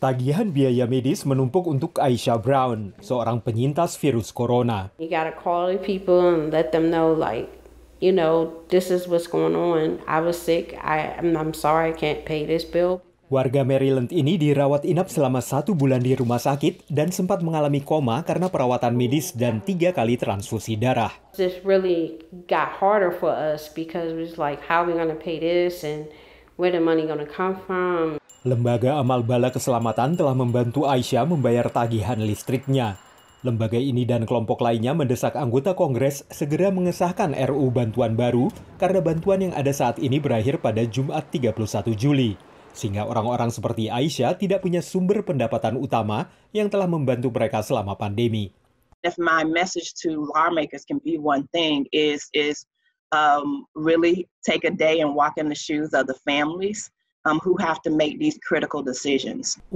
Tagihan biaya medis menumpuk untuk Aisha Brown, seorang penyintas virus corona. You gotta call people and let them know like, you know, this is what's going on. I was sick. I, I'm sorry I can't pay this bill. Warga Maryland ini dirawat inap selama satu bulan di rumah sakit dan sempat mengalami koma karena perawatan medis dan tiga kali transfusi darah. This really got harder for us because it was like how are we gonna pay this and where the money gonna come from. Lembaga Amal Bala Keselamatan telah membantu Aisyah membayar tagihan listriknya. Lembaga ini dan kelompok lainnya mendesak anggota Kongres segera mengesahkan RU bantuan baru karena bantuan yang ada saat ini berakhir pada Jumat 31 Juli. Sehingga orang-orang seperti Aisyah tidak punya sumber pendapatan utama yang telah membantu mereka selama pandemi. If my message to lawmakers can be one thing is is um, really take a day and walk in the shoes of the families um,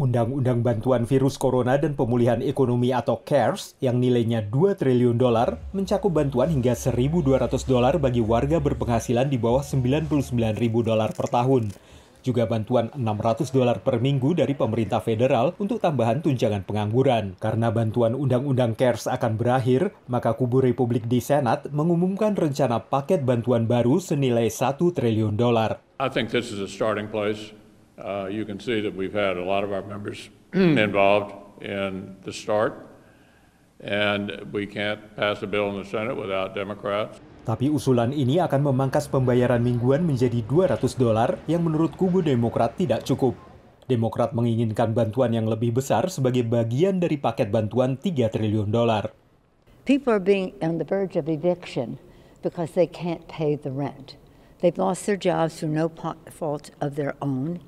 Undang-Undang Bantuan Virus Corona dan Pemulihan Ekonomi atau CARES yang nilainya 2 triliun dolar mencakup bantuan hingga 1.200 dolar bagi warga berpenghasilan di bawah 99.000 dolar per tahun. Juga bantuan 600 dolar per minggu dari pemerintah federal untuk tambahan tunjangan pengangguran. Karena bantuan Undang-Undang CARES akan berakhir, maka kubu Republik di Senat mengumumkan rencana paket bantuan baru senilai 1 triliun dolar. I think this is a starting place. Uh, you can see that we've had a lot of our members involved in the start, and we can't pass a bill in the Senate without Democrats. Tapi usulan ini akan memangkas pembayaran mingguan menjadi 200 dolar yang menurut kubu Demokrat tidak cukup. Demokrat menginginkan bantuan yang lebih besar sebagai bagian dari paket bantuan 3 triliun dolar. People are being on the verge of eviction because they can't pay the rent. They've lost their jobs through no fault of their own.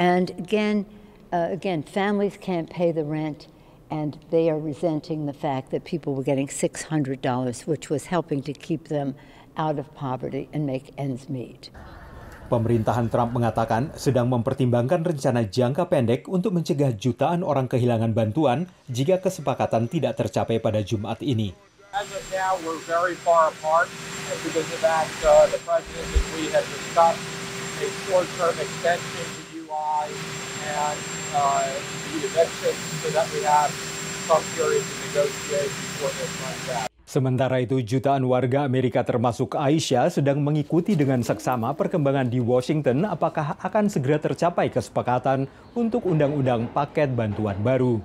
And again, uh, again, families can't pay the rent, and they are resenting the fact that people were getting $600, which was helping to keep them out of poverty and make ends meet. Pemerintahan Trump mengatakan sedang mempertimbangkan rencana jangka pendek untuk mencegah jutaan orang kehilangan bantuan jika kesepakatan tidak tercapai pada Jumat ini. As of now, we're very far apart because of that, uh, the President and we have discussed a short-term extension to UI and uh, the eviction so that we have some period to negotiate before this runs out. Sementara itu, jutaan warga Amerika termasuk Aisyah sedang mengikuti dengan seksama perkembangan di Washington apakah akan segera tercapai kesepakatan untuk undang-undang paket bantuan baru.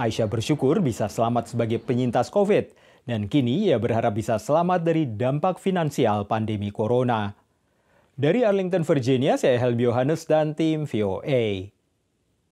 Aisyah bersyukur bisa selamat sebagai penyintas COVID dan kini ia berharap bisa selamat dari dampak finansial pandemi corona. Dari Arlington, Virginia, saya Helbi Yohanes dan tim VOA.